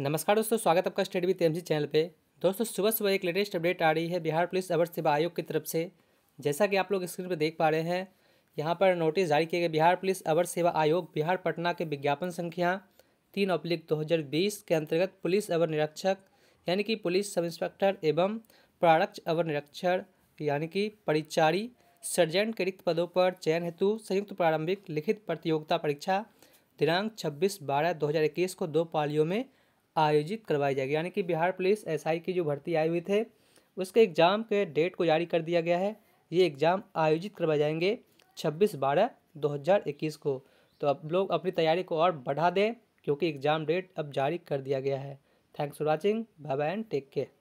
नमस्कार दोस्तों स्वागत आपका स्टेट विथ एम चैनल पे दोस्तों सुबह सुबह एक लेटेस्ट अपडेट आ रही है बिहार पुलिस अवर सेवा आयोग की तरफ से जैसा कि आप लोग स्क्रीन पर देख पा रहे हैं यहाँ पर नोटिस जारी किए गए बिहार पुलिस अवर सेवा आयोग बिहार पटना के विज्ञापन संख्या तीन अपलिक दो के अंतर्गत पुलिस अवर निरीक्षक यानी कि पुलिस सब इंस्पेक्टर एवं प्रारक्ष अवर निरीक्षण यानी कि परिचारी सर्जेंट के रिक्त पदों पर चयन हेतु संयुक्त प्रारंभिक लिखित प्रतियोगिता परीक्षा दिनांक छब्बीस बारह दो को दो पालियों में आयोजित करवाई जाएगी यानी कि बिहार पुलिस एसआई की जो भर्ती आई हुई थे उसके एग्ज़ाम के डेट को जारी कर दिया गया है ये एग्ज़ाम आयोजित करवाए जाएंगे छब्बीस बारह दो हज़ार इक्कीस को तो अब लोग अपनी तैयारी को और बढ़ा दें क्योंकि एग्ज़ाम डेट अब जारी कर दिया गया है thanks for watching bye bye and take care